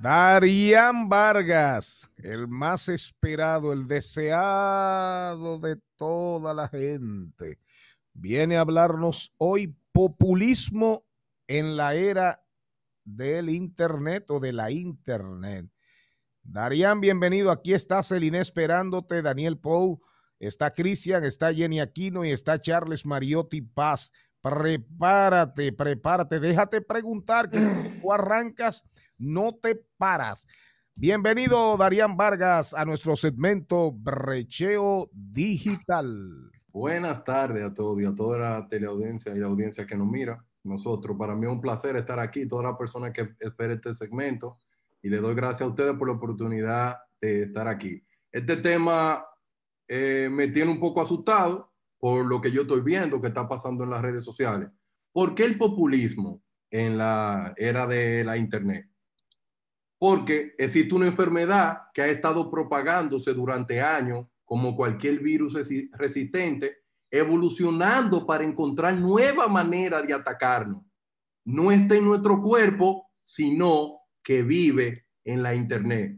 Darían Vargas, el más esperado, el deseado de toda la gente, viene a hablarnos hoy populismo en la era del Internet o de la Internet. Darían, bienvenido. Aquí está Celine esperándote, Daniel Pou, está Cristian, está Jenny Aquino y está Charles Mariotti Paz. Prepárate, prepárate, déjate preguntar que arrancas, no te paras. Bienvenido, Darían Vargas, a nuestro segmento Brecheo Digital. Buenas tardes a todos y a toda la teleaudiencia y la audiencia que nos mira. Nosotros, para mí es un placer estar aquí, toda las persona que espera este segmento, y le doy gracias a ustedes por la oportunidad de estar aquí. Este tema eh, me tiene un poco asustado, por lo que yo estoy viendo que está pasando en las redes sociales. ¿Por qué el populismo en la era de la Internet? Porque existe una enfermedad que ha estado propagándose durante años, como cualquier virus resistente, evolucionando para encontrar nueva manera de atacarnos. No está en nuestro cuerpo, sino que vive en la Internet.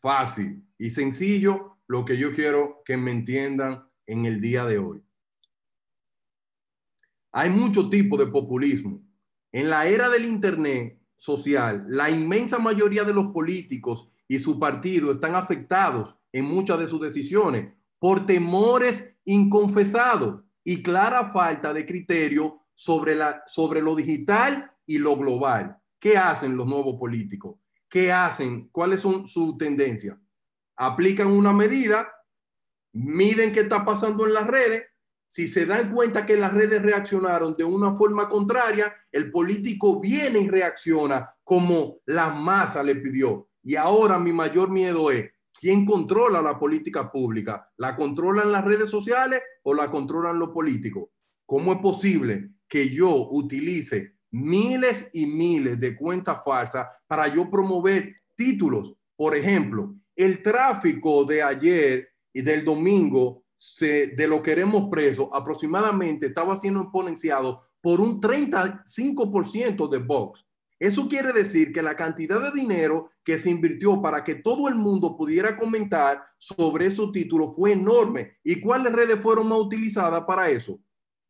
Fácil y sencillo lo que yo quiero que me entiendan en el día de hoy. Hay mucho tipo de populismo. En la era del Internet social, la inmensa mayoría de los políticos y su partido están afectados en muchas de sus decisiones por temores inconfesados y clara falta de criterio sobre, la, sobre lo digital y lo global. ¿Qué hacen los nuevos políticos? ¿Qué hacen? ¿Cuáles son sus tendencias? Aplican una medida miden qué está pasando en las redes. Si se dan cuenta que las redes reaccionaron de una forma contraria, el político viene y reacciona como la masa le pidió. Y ahora mi mayor miedo es, ¿quién controla la política pública? ¿La controlan las redes sociales o la controlan los políticos? ¿Cómo es posible que yo utilice miles y miles de cuentas falsas para yo promover títulos? Por ejemplo, el tráfico de ayer y del domingo de lo que queremos preso aproximadamente estaba siendo exponenciado por un 35% de Vox. Eso quiere decir que la cantidad de dinero que se invirtió para que todo el mundo pudiera comentar sobre su título fue enorme. ¿Y cuáles redes fueron más utilizadas para eso?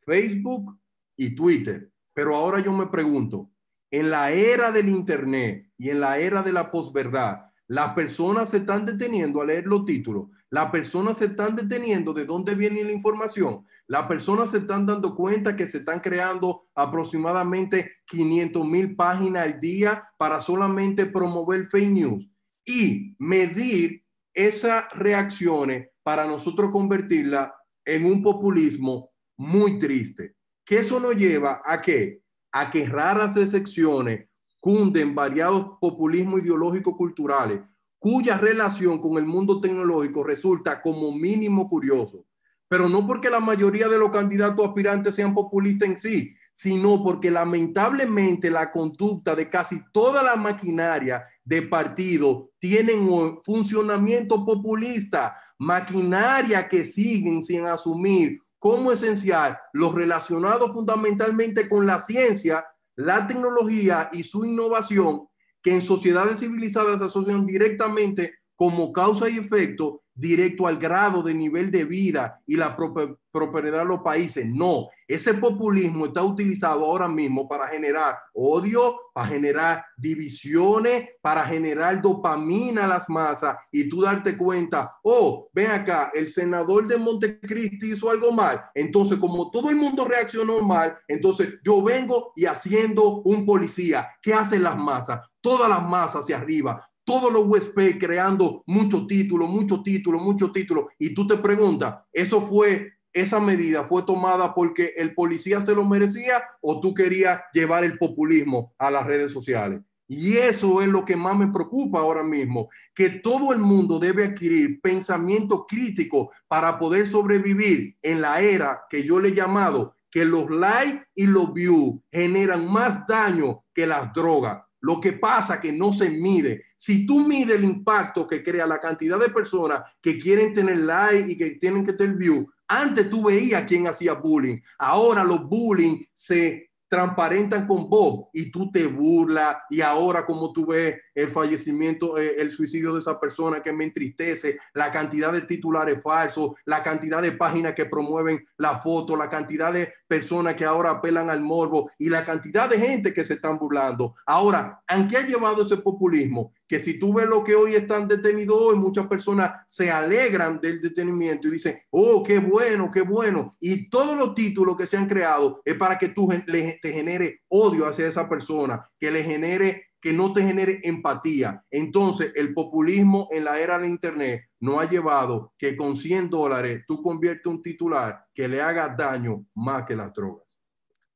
Facebook y Twitter. Pero ahora yo me pregunto, en la era del Internet y en la era de la posverdad, las personas se están deteniendo a leer los títulos. Las personas se están deteniendo de dónde viene la información. Las personas se están dando cuenta que se están creando aproximadamente 500 mil páginas al día para solamente promover fake news y medir esas reacciones para nosotros convertirla en un populismo muy triste. Que eso nos lleva a qué? A que raras excepciones cunden variados populismos ideológicos culturales, cuya relación con el mundo tecnológico resulta como mínimo curioso, pero no porque la mayoría de los candidatos aspirantes sean populistas en sí, sino porque lamentablemente la conducta de casi toda la maquinaria de partido tiene un funcionamiento populista, maquinaria que siguen sin asumir como esencial los relacionados fundamentalmente con la ciencia la tecnología y su innovación que en sociedades civilizadas asocian directamente como causa y efecto directo al grado de nivel de vida y la propiedad de los países. No, ese populismo está utilizado ahora mismo para generar odio, para generar divisiones, para generar dopamina a las masas y tú darte cuenta, oh, ven acá, el senador de Montecristi hizo algo mal. Entonces, como todo el mundo reaccionó mal, entonces yo vengo y haciendo un policía. ¿Qué hacen las masas? Todas las masas hacia arriba, todos los USP creando mucho título, mucho título, mucho título. Y tú te preguntas, ¿eso fue, esa medida fue tomada porque el policía se lo merecía o tú querías llevar el populismo a las redes sociales? Y eso es lo que más me preocupa ahora mismo, que todo el mundo debe adquirir pensamiento crítico para poder sobrevivir en la era que yo le he llamado que los likes y los views generan más daño que las drogas. Lo que pasa que no se mide. Si tú mides el impacto que crea la cantidad de personas que quieren tener like y que tienen que tener view, antes tú veías quién hacía bullying. Ahora los bullying se transparentan con Bob y tú te burlas y ahora como tú ves el fallecimiento, eh, el suicidio de esa persona que me entristece, la cantidad de titulares falsos, la cantidad de páginas que promueven la foto, la cantidad de personas que ahora apelan al morbo y la cantidad de gente que se están burlando. Ahora, ¿a qué ha llevado ese populismo? que si tú ves lo que hoy están detenidos, hoy muchas personas se alegran del detenimiento y dicen, oh, qué bueno, qué bueno. Y todos los títulos que se han creado es para que tú te genere odio hacia esa persona, que le genere que no te genere empatía. Entonces, el populismo en la era de Internet no ha llevado que con 100 dólares tú conviertes un titular que le haga daño más que las drogas.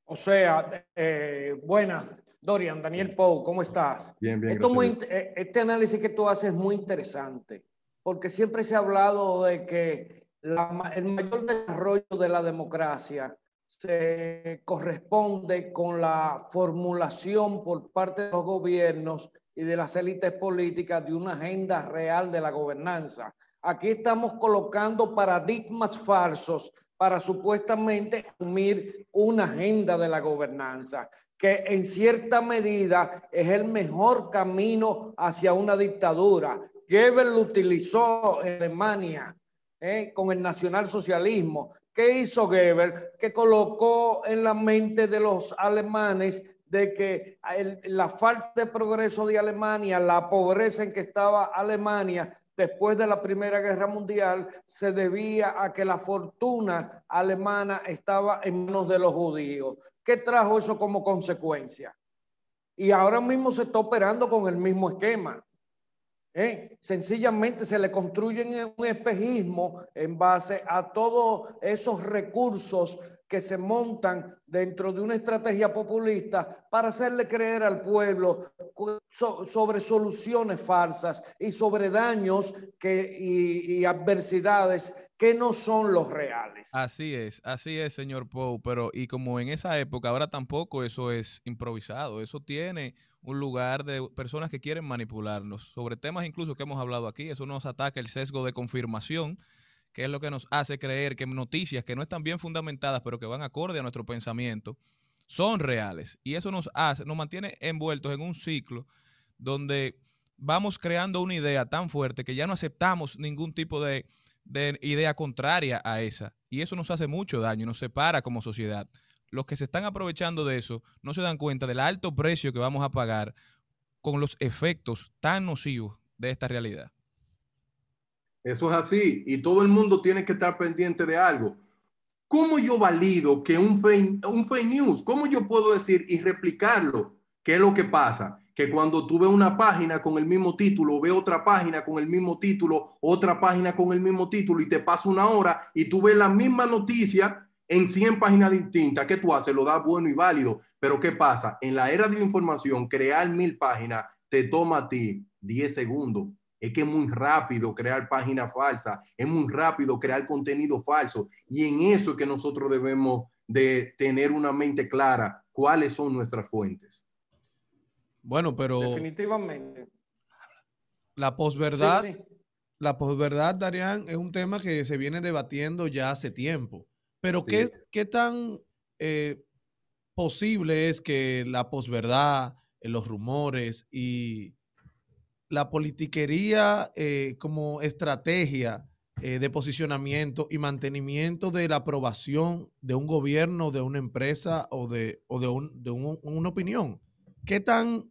O sea, eh, buenas, Dorian, Daniel Pou, ¿cómo estás? Bien, bien. Eh, este análisis que tú haces es muy interesante, porque siempre se ha hablado de que el mayor desarrollo de la democracia se corresponde con la formulación por parte de los gobiernos y de las élites políticas de una agenda real de la gobernanza. Aquí estamos colocando paradigmas falsos para supuestamente asumir una agenda de la gobernanza que en cierta medida es el mejor camino hacia una dictadura. Goebbels lo utilizó en Alemania ¿eh? con el nacionalsocialismo. ¿Qué hizo Goebbels? Que colocó en la mente de los alemanes de que la falta de progreso de Alemania, la pobreza en que estaba Alemania, después de la Primera Guerra Mundial se debía a que la fortuna alemana estaba en manos de los judíos. ¿Qué trajo eso como consecuencia? Y ahora mismo se está operando con el mismo esquema. ¿eh? Sencillamente se le construyen un espejismo en base a todos esos recursos que se montan dentro de una estrategia populista para hacerle creer al pueblo sobre soluciones falsas y sobre daños y, adversidades que no son los reales. Así es, así es, señor Pou. pero y como en esa época, ahora tampoco eso es improvisado, eso tiene un lugar de personas que quieren manipularnos sobre temas incluso que hemos hablado aquí, eso nos ataca el sesgo de confirmación que es lo que nos hace creer que noticias que no están bien fundamentadas, pero que van acorde a nuestro pensamiento, son reales. Y eso nos hace, nos mantiene envueltos en un ciclo donde vamos creando una idea tan fuerte que ya no aceptamos ningún tipo de, de idea contraria a esa. Y eso nos hace mucho daño, nos separa como sociedad. Los que se están aprovechando de eso no se dan cuenta del alto precio que vamos a pagar con los efectos tan nocivos de esta realidad. Eso es así. Y todo el mundo tiene que estar pendiente de algo. ¿Cómo yo valido que un fake, un news? ¿Cómo yo puedo decir y replicarlo? ¿Qué es lo que pasa? Que cuando tú ves una página con el mismo título, ve otra página con el mismo título, otra página con el mismo título y te pasa una hora y tú ves la misma noticia en 100 páginas distintas, ¿qué tú haces? Lo das bueno y válido. Pero ¿qué pasa? En la era de la información, crear mil páginas te toma a ti 10 segundos es que es muy rápido crear páginas falsas, es muy rápido crear contenido falso y en eso es que nosotros debemos de tener una mente clara cuáles son nuestras fuentes. Bueno, pero... Definitivamente. La posverdad, la posverdad, Darian, es un tema que se viene debatiendo ya hace tiempo. Pero ¿qué, tan eh, posible es que la posverdad, eh, los rumores y la politiquería eh, como estrategia eh, de posicionamiento y mantenimiento de la aprobación de un gobierno, de una empresa o de, de, una opinión. ¿Qué, tan,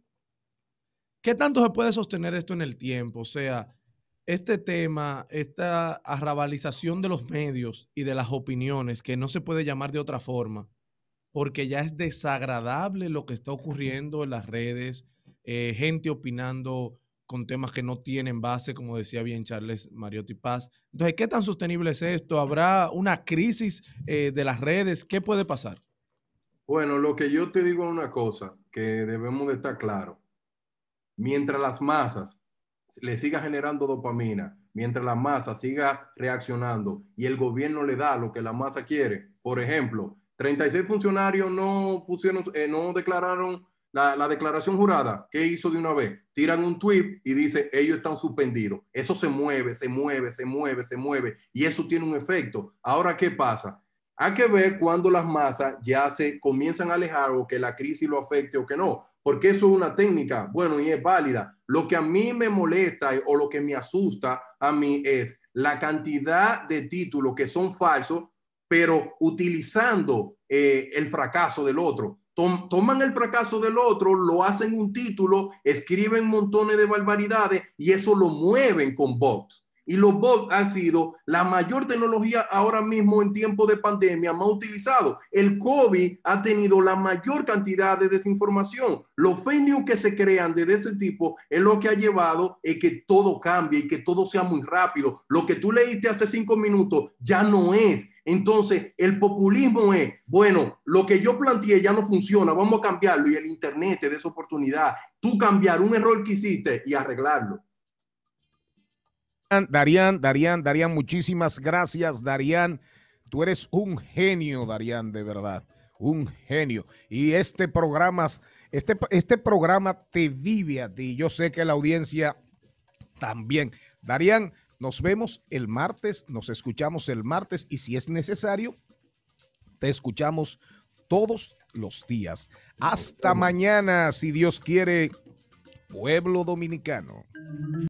¿Qué tanto se puede sostener esto en el tiempo? O sea, este tema, esta arrabalización de los medios y de las opiniones, que no se puede llamar de otra forma, porque ya es desagradable lo que está ocurriendo en las redes, eh, gente opinando con temas que no tienen base, como decía bien Charles Mariotti Paz. Entonces, ¿qué tan sostenible es esto? ¿Habrá una crisis eh, de las redes? ¿Qué puede pasar? Bueno, lo que yo te digo es una cosa que debemos de estar claro. Mientras las masas le siga generando dopamina, mientras la masa siga reaccionando y el gobierno le da lo que la masa quiere, por ejemplo, 36 funcionarios no pusieron, eh, no declararon la, declaración jurada, ¿qué hizo de una vez? Tiran un tweet y dice, ellos están suspendidos. Eso se mueve, se mueve, se mueve, se mueve. Y eso tiene un efecto. Ahora, ¿qué pasa? Hay que ver cuando las masas ya se comienzan a alejar o que la crisis lo afecte o que no, porque eso es una técnica, bueno, y es válida. Lo que a mí me molesta o lo que me asusta a mí es la cantidad de títulos que son falsos, pero utilizando eh, el fracaso del otro toman el fracaso del otro, lo hacen un título, escriben montones de barbaridades y eso lo mueven con Vox. Y los bots han sido la mayor tecnología ahora mismo en tiempo de pandemia más utilizado. El COVID ha tenido la mayor cantidad de desinformación. Los fake news que se crean de ese tipo es lo que ha llevado a que todo cambie y que todo sea muy rápido. Lo que tú leíste hace cinco minutos ya no es. Entonces, el populismo es, bueno, lo que yo planteé ya no funciona, vamos a cambiarlo y el Internet te da esa oportunidad. Tú cambiar un error que hiciste y arreglarlo. Darían, Darían, Darían, muchísimas gracias, Darían. Tú eres un genio, Darían, de verdad. Un genio. Y este programa, este, este programa te vive a ti. Yo sé que la audiencia también. Darían, nos vemos el martes, nos escuchamos el martes y si es necesario, te escuchamos todos los días. Hasta mañana, si Dios quiere, pueblo dominicano.